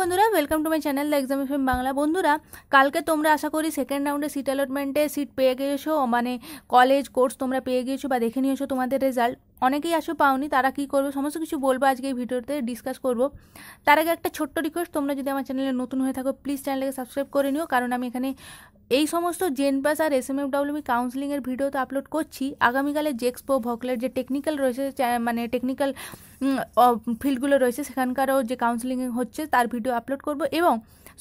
বন্ধুরা welcome to my channel the examination Bangla বন্ধুরা কালকে তোমরা আশা করি সেকেন্ড রাউন্ডে সিট অ্যালটমেন্টে সিট পেয়ে গিয়েছো মানে কলেজ কোর্স তোমরা পেয়ে গিয়েছো বা দেখে নিয়েছো তোমাদের রেজাল্ট অনেকেই আসো পাওনি তারা কি করবে সমস্ত কিছু বলবো আজকে এই ভিডিওতে ডিসকাস করব তার আগে একটা ছোট্ট রিকোয়েস্ট তোমরা যদি আমার চ্যানেলে নতুন হয়ে থাকো প্লিজ চ্যানেলকে সাবস্ক্রাইব করে নিও কারণ আমি এখানে এই সমস্ত জেনপাস আর এস এম এফ ডাব্লিউবি কাউন্সিলিংয়ের ভিডিও তো আপলোড করছি আগামীকালে জেক্সপো ভকলের যে টেকনিক্যাল রয়েছে মানে টেকনিক্যাল ফিল্ডগুলো রয়েছে সেখানকারও যে কাউন্সিলিং হচ্ছে তার ভিডিও আপলোড করব এবং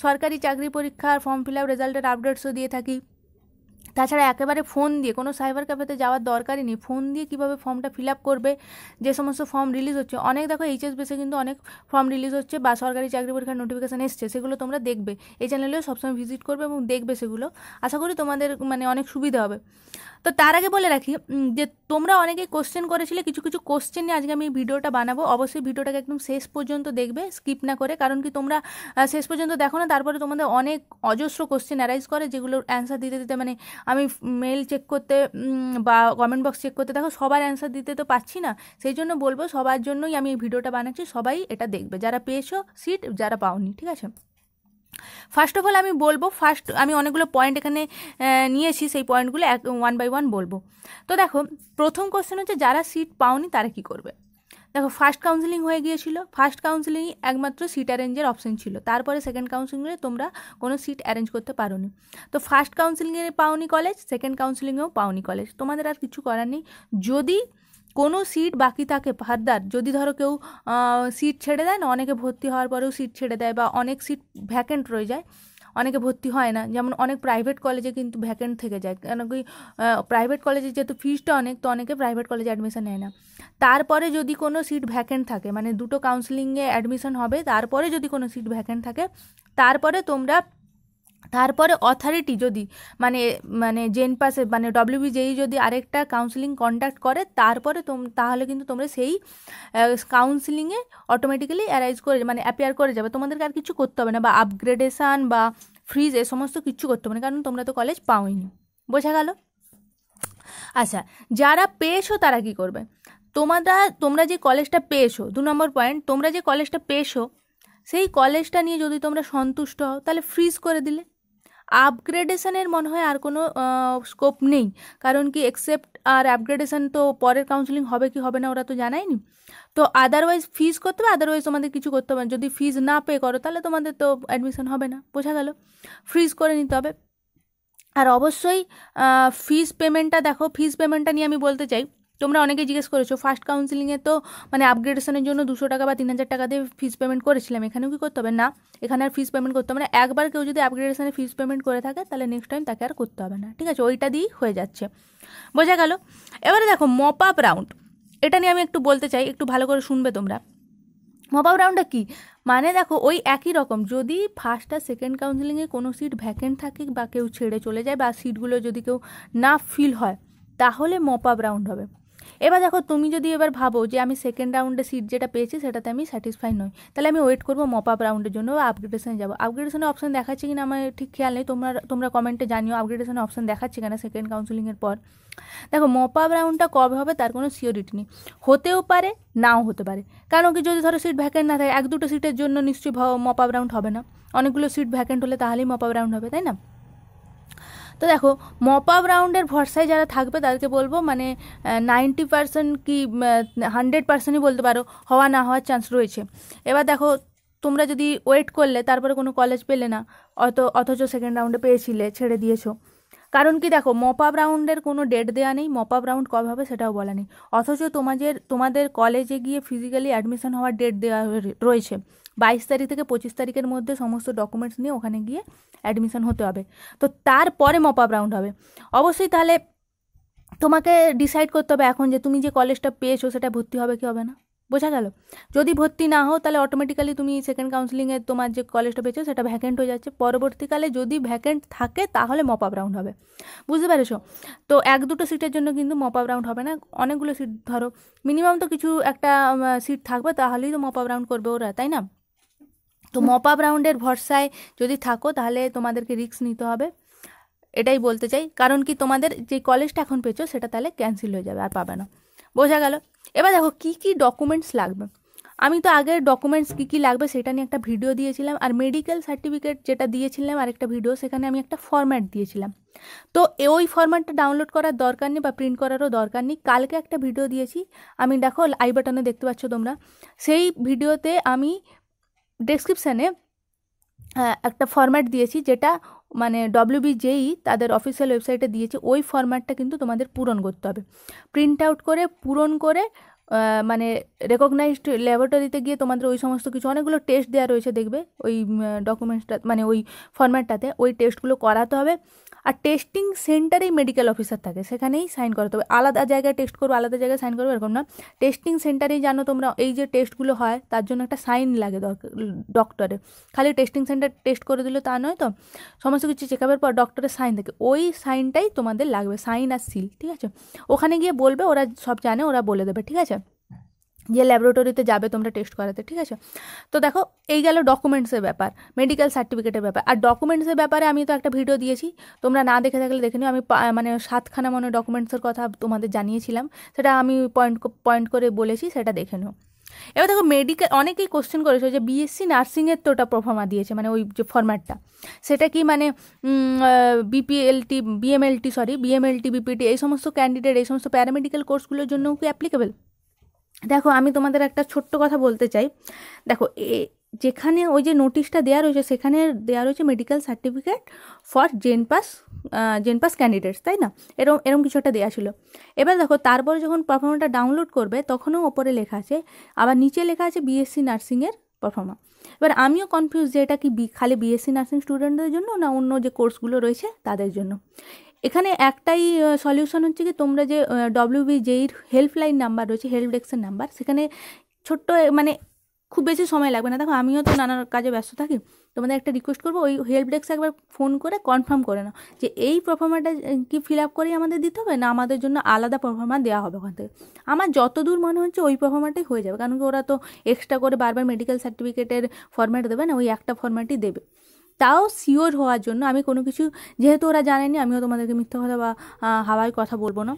সরকারি চাকরি পরীক্ষার ফর্ম ফিল আপ রেজাল্টের আপডেটসও দিয়ে থাকি তাছাড়া একেবারে ফোন দিয়ে কোনো সাইবার ক্যাফেতে যাওয়ার দরকারই নেই ফোন দিয়ে কিভাবে ফর্মটা ফিল আপ করবে যে সমস্ত ফর্ম রিলিজ হচ্ছে অনেক দেখো এইচএস বেসে কিন্তু অনেক ফর্ম রিলিজ হচ্ছে বা সরকারি চাকরি পরীক্ষার নোটিফিকেশান এসছে সেগুলো তোমরা দেখবে এই চ্যানেলেও সবসময় ভিজিট করবে এবং দেখবে সেগুলো আশা করি তোমাদের মানে অনেক সুবিধা হবে তো তার আগে বলে রাখি যে তোমরা অনেকেই কোশ্চেন করেছিলে কিছু কিছু কোশ্চেন নিয়ে আজকে আমি এই ভিডিওটা বানাবো অবশ্যই ভিডিওটাকে একদম শেষ পর্যন্ত দেখবে স্কিপ না করে কারণ কি তোমরা শেষ পর্যন্ত দেখো না তারপরে তোমাদের অনেক অজস্র কোশ্চেন অ্যারাইজ করে যেগুলোর অ্যান্সার দিতে দিতে মানে আমি মেল চেক করতে বা কমেন্ট বক্স চেক করতে দেখো সবার অ্যান্সার দিতে তো পাচ্ছি না সেই জন্য বলবো সবার জন্যই আমি এই ভিডিওটা বানাচ্ছি সবাই এটা দেখবে যারা পেয়েছো সিট যারা পাওনি ঠিক আছে ফার্স্ট অফ অল আমি বলবো ফার্স্ট আমি অনেকগুলো পয়েন্ট এখানে নিয়েছি সেই পয়েন্টগুলো এক ওয়ান বাই ওয়ান বলবো তো দেখো প্রথম কোশ্চেন হচ্ছে যারা সিট পাওনি তারা কি করবে দেখো ফার্স্ট কাউন্সিলিং হয়ে গিয়েছিল ফার্স্ট কাউন্সিলিংই একমাত্র সিট অ্যারেঞ্জের অপশন ছিল তারপরে সেকেন্ড কাউন্সিলিংয়ে তোমরা কোনো সিট অ্যারেঞ্জ করতে পারোনি তো ফার্স্ট কাউন্সিলিংয়ে পাওনি কলেজ সেকেন্ড কাউন্সিলিংয়েও পাওনি কলেজ তোমাদের আর কিছু করার নেই যদি কোনো সিট বাকি থাকে ফার্দার যদি ধরো কেউ সিট ছেড়ে দেয় না অনেকে ভর্তি হওয়ার পরেও সিট ছেড়ে দেয় বা অনেক সিট ভ্যাকেন্ট রয়ে যায় অনেকে ভর্তি হয় না যেমন অনেক প্রাইভেট কলেজে কিন্তু ভ্যাকেন্ট থেকে যায় কেন কি প্রাইভেট কলেজে যেহেতু ফিজটা অনেক তো অনেকে প্রাইভেট কলেজে অ্যাডমিশন নেয় না তারপরে যদি কোনো সিট ভ্যাকেন্ট থাকে মানে দুটো কাউন্সিলিংয়ে অ্যাডমিশন হবে তারপরে যদি কোনো সিট ভ্যাকেন্ট থাকে তারপরে তোমরা তারপরে অথরিটি যদি মানে মানে জেনপাসে মানে ডব্লিউবিজেই e যদি আরেকটা কাউন্সিলিং কন্ডাক্ট করে তারপরে তোম তাহলে কিন্তু তোমরা সেই কাউন্সিলিংয়ে অটোমেটিক্যালি অ্যারাইজ করে মানে অ্যাপিয়ার করে যাবে তোমাদেরকে আর কিছু করতে হবে না বা আপগ্রেডেশান বা ফ্রিজ এ সমস্ত কিছু করতে পারে কারণ তোমরা তো কলেজ পাওনি বোঝা গেল আচ্ছা যারা পেয়েছো তারা কি করবে তোমরা তোমরা যে কলেজটা পেয়েছো দু নম্বর পয়েন্ট তোমরা যে কলেজটা পেয়েছো সেই কলেজটা নিয়ে যদি তোমরা সন্তুষ্ট হও তাহলে ফ্রিজ করে দিলে আপগ্রেডেশনের মনে হয় আর কোনো স্কোপ নেই কারণ কি এক্সেপ্ট আর আপগ্রেডেশন তো পরের কাউন্সিলিং হবে কি হবে না ওরা তো জানায়নি তো আদারওয়াইজ ফিজ করতে হবে আদারওয়াইজ তোমাদের কিছু করতে হবে যদি ফিজ না পে করো তাহলে তোমাদের তো অ্যাডমিশন হবে না বোঝা গেল ফ্রিজ করে নিতে হবে আর অবশ্যই ফিজ পেমেন্টটা দেখো ফিজ পেমেন্টটা নিয়ে আমি বলতে চাই তোমরা অনেকে জিজ্ঞেস করেছো ফার্স্ট কাউন্সিলিংয়ে তো মানে আপগ্রেডেশনের জন্য দুশো টাকা বা তিন হাজার টাকা দিয়ে ফিস পেমেন্ট করেছিলাম এখানেও কি করতে হবে না এখানে আর ফিস পেমেন্ট করতে হবে না মানে একবার কেউ যদি আপগ্রেডেশনে ফিস পেমেন্ট করে থাকে তাহলে নেক্সট টাইম তাকে আর করতে হবে না ঠিক আছে ওইটা দিয়েই হয়ে যাচ্ছে বোঝা গেল এবারে দেখো মপ আপ রাউন্ড এটা নিয়ে আমি একটু বলতে চাই একটু ভালো করে শুনবে তোমরা মপ আপ রাউন্ডটা কী মানে দেখো ওই একই রকম যদি ফার্স্ট আর সেকেন্ড কাউন্সিলিংয়ে কোনো সিট ভ্যাকেন্ট থাকে বা কেউ ছেড়ে চলে যায় বা সিটগুলো যদি কেউ না ফিল হয় তাহলে মপ আপ রাউন্ড হবে এবার দেখো তুমি যদি এবার ভাবো যে আমি সেকেন্ড রাউন্ডে সিট যেটা পেয়েছি সেটাতে আমি স্যাটিসফাই নই তাহলে আমি ওয়েট করবো মপ আপ রাউন্ডের জন্য আপগ্রেডেশনে যাবো আপগ্রেডেশনের অপশন দেখাচ্ছে কিনা আমার ঠিক খেয়াল নেই তোমরা তোমরা কমেন্টে জানিও আপগ্রেডেশনের অপশন দেখাচ্ছে কিনা সেকেন্ড কাউন্সিলিংয়ের পর দেখো মপ আপ রাউন্ডটা কবে হবে তার কোনো সিওরিটি নেই হতেও পারে নাও হতে পারে কারণ কি যদি ধরো সিট ভ্যাকেন্ট না থাকে এক দুটো সিটের জন্য নিশ্চয়ই মপ আপ রাউন্ড হবে না অনেকগুলো সিট ভ্যাকেন্ট হলে তাহলেই মপ আপ রাউন্ড হবে তাই না তো দেখো মপ আপ রাউন্ডের ভরসায় যারা থাকবে তাদেরকে বলবো মানে নাইনটি পার্সেন্ট কি হান্ড্রেড পার্সেন্টই বলতে পারো হওয়া না হওয়ার চান্স রয়েছে এবার দেখো তোমরা যদি ওয়েট করলে তারপরে কোনো কলেজ পেলে না অত অথচ সেকেন্ড রাউন্ডে পেয়েছিলে ছেড়ে দিয়েছো কারণ কি দেখো মপ আপ রাউন্ডের কোনো ডেট দেওয়া নেই মপ আপ রাউন্ড কবে হবে সেটাও বলা নেই অথচ তোমাদের তোমাদের কলেজে গিয়ে ফিজিক্যালি অ্যাডমিশন হওয়ার ডেট দেওয়া রয়েছে বাইশ তারিখ থেকে পঁচিশ তারিখের মধ্যে সমস্ত ডকুমেন্টস নিয়ে ওখানে গিয়ে অ্যাডমিশন হতে হবে তো তারপরে মপ আপ রাউন্ড হবে অবশ্যই তাহলে তোমাকে ডিসাইড করতে হবে এখন যে তুমি যে কলেজটা পেয়েছো সেটা ভর্তি হবে কি হবে না বোঝা গেল যদি ভর্তি না হও তাহলে অটোমেটিক্যালি তুমি সেকেন্ড কাউন্সিলিংয়ে তোমার যে কলেজটা পেয়েছো সেটা ভ্যাকেন্ট হয়ে যাচ্ছে পরবর্তীকালে যদি ভ্যাকেন্ট থাকে তাহলে মপ আপ রাউন্ড হবে বুঝতে পেরেছো তো এক দুটো সিটের জন্য কিন্তু মপ আপ রাউন্ড হবে না অনেকগুলো সিট ধরো মিনিমাম তো কিছু একটা সিট থাকবে তাহলেই তো মপ আপ রাউন্ড করবে ওরা তাই না তো মপ আপ রাউন্ডের ভরসায় যদি থাকো তাহলে তোমাদেরকে রিস্ক নিতে হবে এটাই বলতে চাই কারণ কি তোমাদের যে কলেজটা এখন পেয়েছো সেটা তাহলে ক্যান্সেল হয়ে যাবে আর পাবে না বোঝা গেল এবার দেখো কি কি ডকুমেন্টস লাগবে আমি তো আগের ডকুমেন্টস কী কী লাগবে সেটা নিয়ে একটা ভিডিও দিয়েছিলাম আর মেডিকেল সার্টিফিকেট যেটা দিয়েছিলাম আর একটা ভিডিও সেখানে আমি একটা ফর্ম্যাট দিয়েছিলাম তো ওই ফর্ম্যাটটা ডাউনলোড করার দরকার নেই বা প্রিন্ট করারও দরকার নেই কালকে একটা ভিডিও দিয়েছি আমি দেখো আই বাটনে দেখতে পাচ্ছ তোমরা সেই ভিডিওতে আমি ডেসক্রিপশানে একটা ফরম্যাট দিয়েছি যেটা মানে ডব্লিউবিজেই e তাদের অফিসিয়াল ওয়েবসাইটে দিয়েছে ওই ফরম্যাটটা কিন্তু তোমাদের পূরণ করতে হবে প্রিন্ট আউট করে পূরণ করে মানে রেকগনাইজড ল্যাবরেটরিতে গিয়ে তোমাদের ওই সমস্ত কিছু অনেকগুলো টেস্ট দেওয়া রয়েছে দেখবে ওই ডকুমেন্টসটা মানে ওই ফর্ম্যাটটাতে ওই টেস্টগুলো করাতে হবে আর টেস্টিং সেন্টারেই মেডিকেল অফিসার থাকে সেখানেই সাইন করাতে হবে আলাদা জায়গায় টেস্ট করবো আলাদা জায়গায় সাইন করবো এরকম না টেস্টিং সেন্টারেই জানো তোমরা এই যে টেস্টগুলো হয় তার জন্য একটা সাইন লাগে ডক্টরের খালি টেস্টিং সেন্টার টেস্ট করে দিলে তা নয় তো সমস্ত কিছু চেক আপের পর ডক্টরের সাইন থাকে ওই সাইনটাই তোমাদের লাগবে সাইন আর সিল ঠিক আছে ওখানে গিয়ে বলবে ওরা সব জানে ওরা বলে দেবে ঠিক আছে যে ল্যাবরেটরিতে যাবে তোমরা টেস্ট করাতে ঠিক আছে তো দেখো এই গেল ডকুমেন্টসের ব্যাপার মেডিকেল সার্টিফিকেটের ব্যাপার আর ডকুমেন্টসের ব্যাপারে আমি তো একটা ভিডিও দিয়েছি তোমরা না দেখে থাকলে দেখে নিও আমি মানে সাতখানা মনে ডকুমেন্টসের কথা তোমাদের জানিয়েছিলাম সেটা আমি পয়েন্ট পয়েন্ট করে বলেছি সেটা দেখে নিও এবার দেখো মেডিকেল অনেকেই কোশ্চেন করেছো যে বিএসসি নার্সিংয়ের তো ওটা প্রফর্মা দিয়েছে মানে ওই যে ফরম্যাটটা সেটা কি মানে BPLT BMLT sorry BMLT BPT এই সমস্ত ক্যান্ডিডেট এই সমস্ত প্যারামেডিকেল কোর্সগুলোর জন্যও কি অ্যাপ্লিকেবল দেখো আমি তোমাদের একটা ছোট্ট কথা বলতে চাই দেখো এ যেখানে ওই যে নোটিশটা দেওয়া রয়েছে সেখানে দেওয়া রয়েছে medical certificate for JENPAS JENPAS candidates তাই না এরম এরম কিছু একটা দেওয়া ছিল এবার দেখো তারপরে যখন পারফর্মটা ডাউনলোড করবে তখনও ওপরে লেখা আছে আবার নিচে লেখা আছে বিএসসি নার্সিংয়ের পারফর্মা এবার আমিও কনফিউজ যে এটা কি খালি বিএসসি নার্সিং স্টুডেন্টদের জন্য না অন্য যে কোর্সগুলো রয়েছে তাদের জন্য এখানে একটাই সলিউশন হচ্ছে কি তোমরা যে জেইর হেল্পলাইন নাম্বার রয়েছে হেল্প ডেস্কের নাম্বার সেখানে ছোট্ট মানে খুব বেশি সময় লাগবে না দেখো আমিও তো নানা কাজে ব্যস্ত থাকি তোমাদের একটা রিকোয়েস্ট করবো ওই হেল্প ডেস্ক একবার ফোন করে কনফার্ম করে নাও যে এই প্রফর্মাটা কি ফিল আপ করেই আমাদের দিতে হবে না আমাদের জন্য আলাদা প্রফর্মা দেওয়া হবে ওখান থেকে আমার যতদূর মনে হচ্ছে ওই প্রফর্মাটাই হয়ে যাবে কারণ কি ওরা তো এক্সট্রা করে বারবার মেডিকেল সার্টিফিকেটের ফর্ম্যাট দেবে না ওই একটা ফর্ম্যাটই দেবে তাও সিওর হওয়ার জন্য আমি কোনো কিছু যেহেতু ওরা জানেনি আমিও তোমাদেরকে মিথ্যা কথা বা হাওয়ায় কথা বলবো না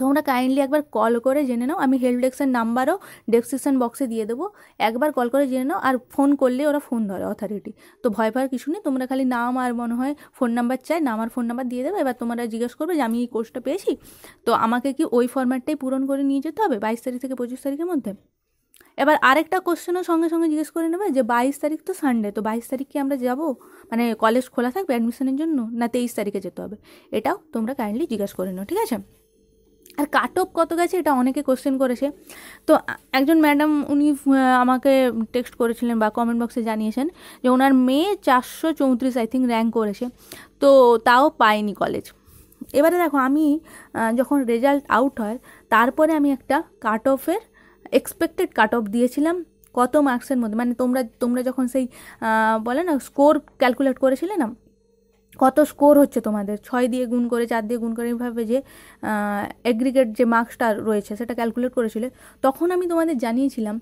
তোমরা কাইন্ডলি একবার কল করে জেনে নাও আমি হেল্প ডেস্কের নাম্বারও ডেসক্রিপশন বক্সে দিয়ে দেবো একবার কল করে জেনে নাও আর ফোন করলে ওরা ফোন ধরে অথরিটি তো ভয় পাওয়ার কিছু নেই তোমরা খালি নাম আর মনে হয় ফোন নাম্বার চাই নাম আর ফোন নাম্বার দিয়ে দেবে এবার তোমরা জিজ্ঞেস করবে যে আমি এই কোর্সটা পেয়েছি তো আমাকে কি ওই ফর্ম্যাটটাই পূরণ করে নিয়ে যেতে হবে বাইশ তারিখ থেকে পঁচিশ তারিখের মধ্যে এবার আরেকটা কোশ্চেনও সঙ্গে সঙ্গে জিজ্ঞেস করে নেবে যে বাইশ তারিখ তো সানডে তো বাইশ তারিখ কি আমরা যাব মানে কলেজ খোলা থাকবে অ্যাডমিশনের জন্য না তেইশ তারিখে যেতে হবে এটাও তোমরা কাইন্ডলি জিজ্ঞাসা করে নাও ঠিক আছে আর কাট অফ কত গেছে এটা অনেকে কোশ্চেন করেছে তো একজন ম্যাডাম উনি আমাকে টেক্সট করেছিলেন বা কমেন্ট বক্সে জানিয়েছেন যে ওনার মেয়ে চারশো চৌত্রিশ আই থিঙ্ক র্যাঙ্ক করেছে তো তাও পায়নি কলেজ এবারে দেখো আমি যখন রেজাল্ট আউট হয় তারপরে আমি একটা কাট অফের এক্সপেক্টেড কাট অফ দিয়েছিলাম কত মার্কসের মধ্যে মানে তোমরা তোমরা যখন সেই বলে না স্কোর ক্যালকুলেট করেছিলে না কত স্কোর হচ্ছে তোমাদের ছয় দিয়ে গুণ করে চার দিয়ে গুণ করে এইভাবে যে অ্যাগ্রিগেট যে মার্কসটা রয়েছে সেটা ক্যালকুলেট করেছিলে তখন আমি তোমাদের জানিয়েছিলাম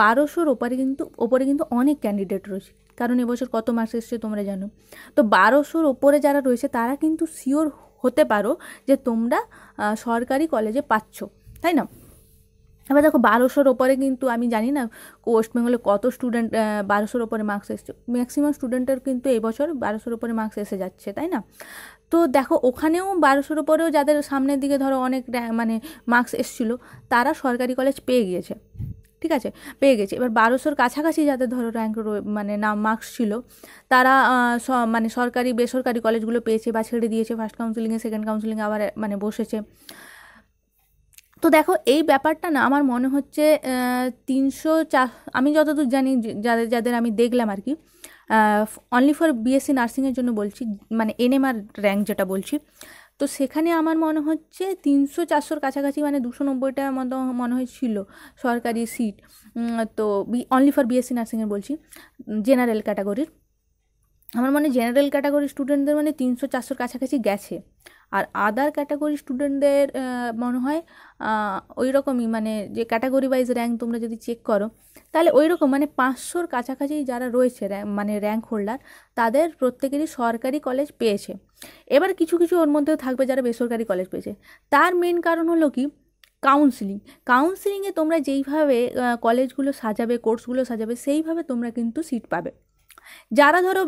বারোশোর ওপারে কিন্তু ওপরে কিন্তু অনেক ক্যান্ডিডেট রয়েছে কারণ এবছর কত মার্কস এসছে তোমরা জানো তো বারোশোর ওপরে যারা রয়েছে তারা কিন্তু শিওর হতে পারো যে তোমরা সরকারি কলেজে পাচ্ছ তাই না এবার দেখো বারোশোর ওপরে কিন্তু আমি জানি না ওয়েস্ট বেঙ্গলে কত স্টুডেন্ট বারোশোর ওপরে মার্কস এসছে ম্যাক্সিমাম স্টুডেন্টের কিন্তু এবছর বারোশোর ওপরে মার্কস এসে যাচ্ছে তাই না তো দেখো ওখানেও বারোশোর ওপরেও যাদের সামনের দিকে ধরো অনেক মানে মার্কস এসছিলো তারা সরকারি কলেজ পেয়ে গিয়েছে ঠিক আছে পেয়ে গেছে এবার বারোশোর কাছাকাছি যাদের ধরো র্যাঙ্ক মানে নাম মার্কস ছিল তারা মানে সরকারি বেসরকারি কলেজগুলো পেয়েছে বা ছেড়ে দিয়েছে ফার্স্ট কাউন্সিলিংয়ে সেকেন্ড কাউন্সিলিংয়ে আবার মানে বসেছে তো দেখো এই ব্যাপারটা না আমার মনে হচ্ছে তিনশো চা আমি যতদূর জানি যাদের যাদের আমি দেখলাম আর কি অনলি ফর বিএসসি নার্সিংয়ের জন্য বলছি মানে এনএমআর র্যাঙ্ক যেটা বলছি তো সেখানে আমার মনে হচ্ছে তিনশো চারশোর কাছাকাছি মানে দুশো নব্বইটা মতো মনে হয় ছিল সরকারি সিট তো অনলি ফর বিএসসি নার্সিংয়ের বলছি জেনারেল ক্যাটাগরির আমার মনে জেনারেল ক্যাটাগরির স্টুডেন্টদের মানে তিনশো চারশোর কাছাকাছি গেছে আর আদার ক্যাটাগরি স্টুডেন্টদের মনে হয় ওই রকমই মানে যে ক্যাটাগরি ওয়াইজ র্যাঙ্ক তোমরা যদি চেক করো তাহলে ওই রকম মানে পাঁচশোর কাছাকাছি যারা রয়েছে মানে র্যাঙ্ক হোল্ডার তাদের প্রত্যেকেরই সরকারি কলেজ পেয়েছে এবার কিছু কিছু ওর মধ্যেও থাকবে যারা বেসরকারি কলেজ পেয়েছে তার মেন কারণ হলো কি কাউন্সিলিং কাউন্সিলিংয়ে তোমরা যেইভাবে কলেজগুলো সাজাবে কোর্সগুলো সাজাবে সেইভাবে তোমরা কিন্তু সিট পাবে যারা ধরো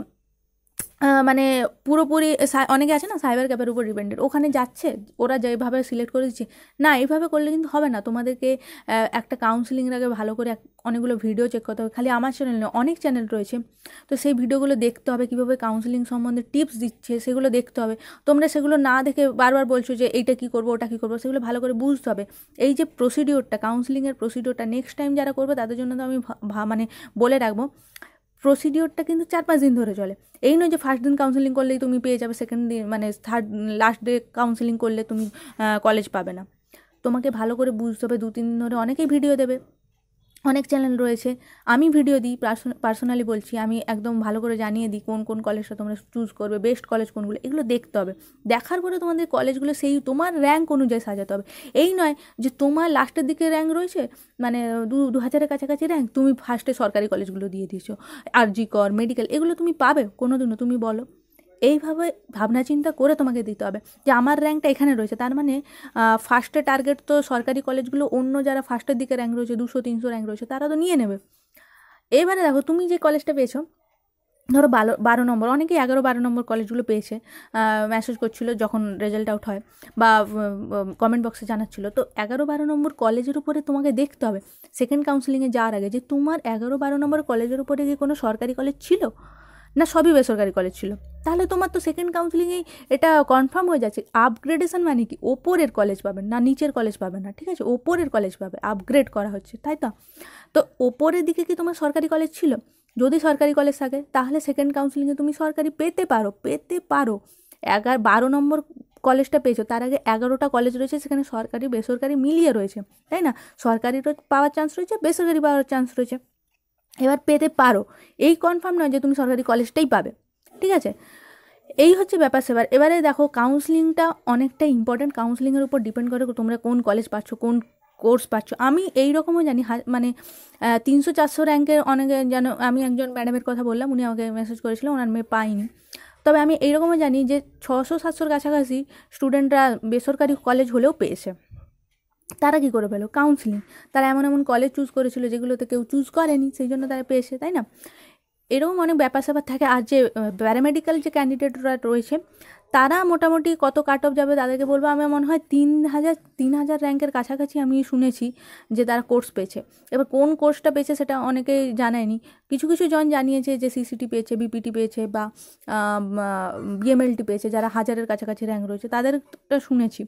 মানে পুরোপুরি অনেকে আছে না সাইবার ক্যাফের উপর ডিপেন্ডেড ওখানে যাচ্ছে ওরা যেভাবে সিলেক্ট করে দিচ্ছে না এইভাবে করলে কিন্তু হবে না তোমাদেরকে একটা কাউন্সিলিংয়ের আগে ভালো করে অনেকগুলো ভিডিও চেক করতে হবে খালি আমার চ্যানেল নয় অনেক চ্যানেল রয়েছে তো সেই ভিডিওগুলো দেখতে হবে কীভাবে কাউন্সিলিং সম্বন্ধে টিপস দিচ্ছে সেগুলো দেখতে হবে তোমরা সেগুলো না দেখে বারবার বলছো যে এইটা কী করবো ওটা কী করবো সেগুলো ভালো করে বুঝতে হবে এই যে প্রসিডিওরটা কাউন্সিলিংয়ের প্রসিডিওরটা নেক্সট টাইম যারা করবে তাদের জন্য তো আমি মানে বলে রাখবো প্রসিডিওরটা কিন্তু চার পাঁচ দিন ধরে চলে এই নয় যে ফার্স্ট দিন কাউন্সেলিং করলেই তুমি পেয়ে যাবে সেকেন্ড দিন মানে থার্ড লাস্ট ডে কাউন্সেলিং করলে তুমি কলেজ পাবে না তোমাকে ভালো করে বুঝতে হবে দু তিন দিন ধরে অনেকেই ভিডিও দেবে অনেক চ্যানেল রয়েছে আমি ভিডিও দিই পার্সোনালি বলছি আমি একদম ভালো করে জানিয়ে দিই কোন কোন কলেজটা তোমরা চুজ করবে বেস্ট কলেজ কোনগুলো এগুলো দেখতে হবে দেখার পরে তোমাদের কলেজগুলো সেই তোমার র্যাঙ্ক অনুযায়ী সাজাতে হবে এই নয় যে তোমার লাস্টের দিকে র্যাঙ্ক রয়েছে মানে দু দু হাজারের কাছাকাছি র্যাঙ্ক তুমি ফার্স্টে সরকারি কলেজগুলো দিয়ে দিয়েছো আর জি কর মেডিকেল এগুলো তুমি পাবে কোনো দিনও তুমি বলো এইভাবে ভাবনা চিন্তা করে তোমাকে দিতে হবে যে আমার র্যাঙ্কটা এখানে রয়েছে তার মানে ফার্স্টে টার্গেট তো সরকারি কলেজগুলো অন্য যারা ফার্স্টের দিকে র্যাঙ্ক রয়েছে দুশো তিনশো র্যাঙ্ক রয়েছে তারা তো নিয়ে নেবে এবারে দেখো তুমি যে কলেজটা পেয়েছো ধরো বারো বারো নম্বর অনেকেই এগারো বারো নম্বর কলেজগুলো পেয়েছে মেসেজ করছিল যখন রেজাল্ট আউট হয় বা কমেন্ট বক্সে জানাচ্ছিল তো এগারো বারো নম্বর কলেজের উপরে তোমাকে দেখতে হবে সেকেন্ড কাউন্সিলিংয়ে যাওয়ার আগে যে তোমার এগারো বারো নম্বর কলেজের উপরে কি কোনো সরকারি কলেজ ছিল না সবই বেসরকারি কলেজ ছিল তাহলে তোমার তো সেকেন্ড কাউন্সিলিংয়েই এটা কনফার্ম হয়ে যাচ্ছে আপগ্রেডেশন মানে কি ওপরের কলেজ পাবেন না নিচের কলেজ পাবে না ঠিক আছে ওপরের কলেজ পাবে আপগ্রেড করা হচ্ছে তাই তো তো ওপরের দিকে কি তোমার সরকারি কলেজ ছিল যদি সরকারি কলেজ থাকে তাহলে সেকেন্ড কাউন্সিলিংয়ে তুমি সরকারি পেতে পারো পেতে পারো এগার বারো নম্বর কলেজটা পেয়েছো তার আগে এগারোটা কলেজ রয়েছে সেখানে সরকারি বেসরকারি মিলিয়ে রয়েছে তাই না সরকারিরও পাওয়ার চান্স রয়েছে বেসরকারি পাওয়ার চান্স রয়েছে এবার পেতে পারো এই কনফার্ম নয় যে তুমি সরকারি কলেজটাই পাবে ঠিক আছে এই হচ্ছে ব্যাপার সেবার এবারে দেখো কাউন্সিলিংটা অনেকটা ইম্পর্ট্যান্ট কাউন্সিলিংয়ের উপর ডিপেন্ড করে তোমরা কোন কলেজ পাচ্ছ কোন কোর্স পাচ্ছ আমি এই রকমও জানি মানে তিনশো চারশো র্যাঙ্কের অনেকে যেন আমি একজন ম্যাডামের কথা বললাম উনি আমাকে মেসেজ করেছিলেন ওনার মেয়ে পাইনি তবে আমি এইরকমও জানি যে ছশো সাতশোর কাছাকাছি স্টুডেন্টরা বেসরকারি কলেজ হলেও পেয়েছে তারা কী করে পেলো কাউন্সিলিং তারা এমন এমন কলেজ চুজ করেছিল যেগুলোতে কেউ চুজ করেনি সেই জন্য তারা পেয়েছে তাই না এরকম অনেক ব্যাপার স্যাপার থাকে আর যে প্যারামেডিক্যাল যে ক্যান্ডিডেটরা রয়েছে তারা মোটামুটি কত কাট অফ যাবে তাদেরকে বলবো আমার মনে হয় তিন হাজার তিন হাজার র্যাঙ্কের কাছাকাছি আমি শুনেছি যে তারা কোর্স পেয়েছে এবার কোন কোর্সটা পেয়েছে সেটা অনেকেই জানায়নি কিছু কিছু জন জানিয়েছে যে সিসিটি পেয়েছে বিপিটি পেয়েছে বা বিএমএলটি e পেয়েছে যারা হাজারের কাছাকাছি র্যাঙ্ক রয়েছে তাদেরটা শুনেছি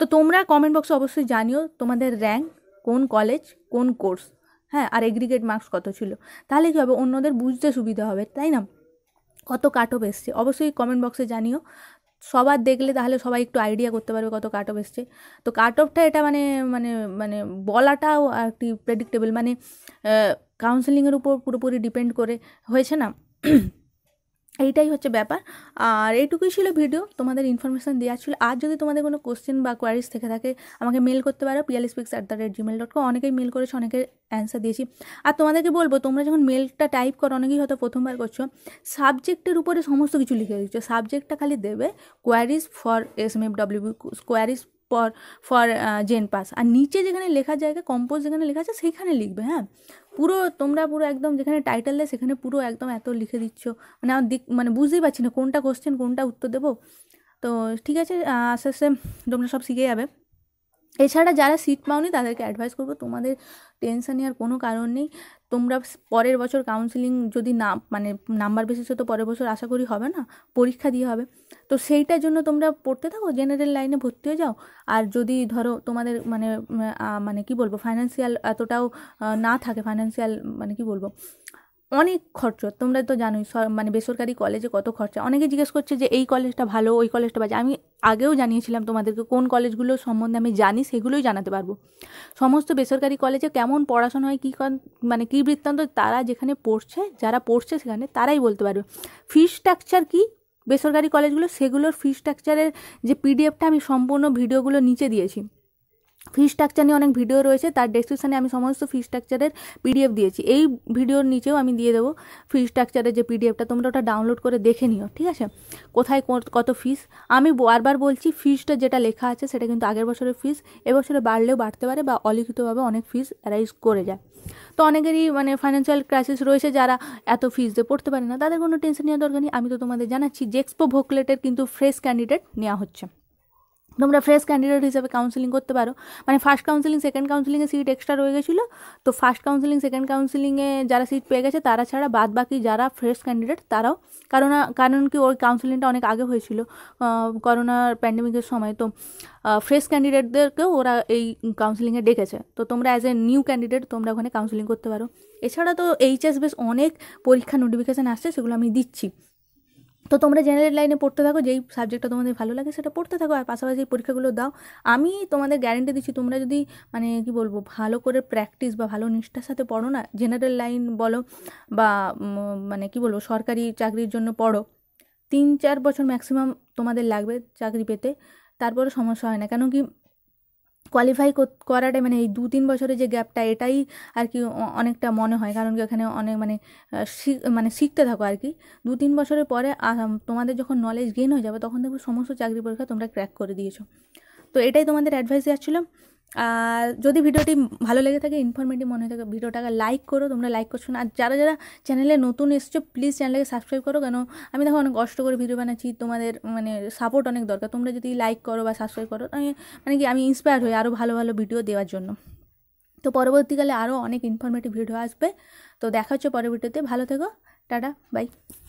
তো তোমরা কমেন্ট বক্সে অবশ্যই জানিও তোমাদের র্যাঙ্ক কোন কলেজ কোন কোর্স হ্যাঁ আর এগ্রিগেট মার্কস কত ছিল তাহলে কী হবে অন্যদের বুঝতে সুবিধা হবে তাই না কত কাট অফ এসছে অবশ্যই কমেন্ট বক্সে জানিও সবার দেখলে তাহলে সবাই একটু আইডিয়া করতে পারবে কত কাট অফ এসছে তো কাট অফটা এটা মানে মানে মানে বলাটাও একটি প্রেডিক্টেবল মানে কাউন্সেলিংয়ের উপর পুরোপুরি ডিপেন্ড করে হয়েছে না এইটাই হচ্ছে ব্যাপার আর এইটুকুই ছিল ভিডিও তোমাদের ইনফরমেশান দেওয়া ছিল আর যদি তোমাদের কোনো কোশ্চেন বা কোয়ারিজ থেকে থাকে আমাকে মেল করতে পারো Piyali pics at the rate Gmail dot com অনেকেই মেল করেছো অনেকের অ্যান্সার দিয়েছি আর তোমাদেরকে বলবো তোমরা যখন মেলটা টাইপ করো অনেকেই হয়তো প্রথমবার করছো সাবজেক্টের উপরে সমস্ত কিছু লিখে দিচ্ছ সাবজেক্টটা খালি দেবে queries for S M F W queries for for JENPAS আর নিচে যেখানে লেখা জায়গা কম্পোজ যেখানে লেখা আছে সেখানে লিখবে হ্যাঁ পুরো তোমরা পুরো একদম যেখানে টাইটেল দেয় সেখানে পুরো একদম এত লিখে দিচ্ছ মানে আমার দিক মানে বুঝতেই পারছি না কোনটা কোশ্চেন কোনটা উত্তর দেবো তো ঠিক আছে আস্তে আস্তে তোমরা সব শিখে যাবে এছাড়া যারা সিট পাওনি তাদেরকে অ্যাডভাইস করবো তোমাদের টেনশন নেওয়ার কোনো কারণ নেই তোমরা পরের বছর কাউন্সিলিং যদি না মানে নাম্বার বেসিসে তো পরের বছর আশা করি হবে না পরীক্ষা দিয়ে হবে তো সেইটার জন্য তোমরা পড়তে থাকো জেনারেল লাইনে ভর্তি হয়ে যাও আর যদি ধরো তোমাদের মানে মানে কি বলবো ফাইন্যান্সিয়াল এতটাও না থাকে ফাইন্যান্সিয়াল মানে কি বলবো অনেক খরচ তোমরা তো জানোই মানে বেসরকারি কলেজে কত খরচা অনেকে জিজ্ঞেস করছে যে এই কলেজটা ভালো ওই কলেজটা বাজে আমি আগেও জানিয়েছিলাম তোমাদেরকে কোন কলেজগুলো সম্বন্ধে আমি জানি সেগুলোই জানাতে পারবো সমস্ত বেসরকারি কলেজে কেমন পড়াশোনা হয় কী মানে কী বৃত্তান্ত তারা যেখানে পড়ছে যারা পড়ছে সেখানে তারাই বলতে পারবে ফি স্ট্রাকচার কী বেসরকারি কলেজগুলো সেগুলোর ফি স্ট্রাকচারের যে পিডিএফটা আমি সম্পূর্ণ ভিডিওগুলো নিচে দিয়েছি ফি স্ট্রাকচার নিয়ে অনেক ভিডিও রয়েছে তার ডেসক্রিপশানে আমি সমস্ত ফি স্ট্রাকচারের পিডিএফ দিয়েছি এই ভিডিওর নিচেও আমি দিয়ে দেবো ফি স্ট্রাকচারের যে পিডিএফটা তোমরা ওটা ডাউনলোড করে দেখে নিও ঠিক আছে কোথায় কত ফিস আমি বারবার বলছি ফিসটা যেটা লেখা আছে সেটা কিন্তু আগের বছরের ফিস এবছরে বাড়লেও বাড়তে পারে বা অলিখিতভাবে অনেক ফিস অ্যারাইজ করে যায় তো অনেকেরই মানে ফাইন্যান্সিয়াল ক্রাইসিস রয়েছে যারা এত ফিস দিয়ে পড়তে পারে না তাদের কোনো টেনশন নেওয়ার দরকার নেই আমি তো তোমাদের জানাচ্ছি জেক্সপো ভোকলেটের কিন্তু ফ্রেশ ক্যান্ডিডেট নেওয়া হচ্ছে তোমরা ফ্রেশ ক্যান্ডিডেট হিসেবে কাউন্সিলিং করতে পারো মানে ফার্স্ট কাউন্সিলিং সেকেন্ড কাউন্সিলিংয়ে সিট এক্সট্রা রয়ে গেছিলো তো ফার্স্ট কাউন্সিলিং সেকেন্ড কাউন্সিলিংয়ে যারা সিট পেয়ে গেছে তারা ছাড়া বাদ বাকি যারা ফ্রেশ ক্যান্ডিডেট তারাও কারণ কারণ কি ওই কাউন্সিলিংটা অনেক আগে হয়েছিল করোনার প্যান্ডেমিকের সময় তো ফ্রেশ ক্যান্ডিডেটদেরকেও ওরা এই কাউন্সিলিংয়ে ডেকেছে তো তোমরা অ্যাজ এ নিউ ক্যান্ডিডেট তোমরা ওখানে কাউন্সিলিং করতে পারো এছাড়া তো এইচএস বেশ অনেক পরীক্ষা নোটিফিকেশান আসছে সেগুলো আমি দিচ্ছি তো তোমরা জেনারেল লাইনে পড়তে থাকো যেই সাবজেক্টটা তোমাদের ভালো লাগে সেটা পড়তে থাকো আর পাশাপাশি পরীক্ষাগুলো দাও আমি তোমাদের গ্যারেন্টি দিচ্ছি তোমরা যদি মানে কি বলবো ভালো করে প্র্যাকটিস বা ভালো নিষ্ঠার সাথে পড়ো না জেনারেল লাইন বলো বা মানে কি বলবো সরকারি চাকরির জন্য পড়ো তিন চার বছর ম্যাক্সিমাম তোমাদের লাগবে চাকরি পেতে তারপরে সমস্যা হয় না কেন কি কোয়ালিফাই করাটাই মানে এই দু তিন বছরের যে গ্যাপটা এটাই আর কি অনেকটা মনে হয় কারণ কি ওখানে অনেক মানে মানে শিখতে থাকো আর কি দু তিন বছরের পরে তোমাদের যখন নলেজ গেইন হয়ে যাবে তখন দেখবো সমস্ত চাকরি পরীক্ষা তোমরা ক্র্যাক করে দিয়েছো তো এটাই তোমাদের অ্যাডভাইস যাচ্ছিলাম আর যদি ভিডিওটি ভালো লেগে থাকে ইনফরমেটিভ মনে হয়ে থাকে ভিডিওটাকে লাইক করো তোমরা লাইক করছো না আর যারা যারা চ্যানেলে নতুন এসছো প্লিজ চ্যানেলকে সাবস্ক্রাইব করো কেন আমি দেখো অনেক কষ্ট করে ভিডিও বানাচ্ছি তোমাদের মানে সাপোর্ট অনেক দরকার তোমরা যদি লাইক করো বা সাবস্ক্রাইব করো আমি মানে কি আমি ইন্সপায়ার হই আরও ভালো ভালো ভিডিও দেওয়ার জন্য তো পরবর্তীকালে আরও অনেক ইনফরমেটিভ ভিডিও আসবে তো দেখা হচ্ছে পরের ভিডিওতে ভালো থেকো টাটা বাই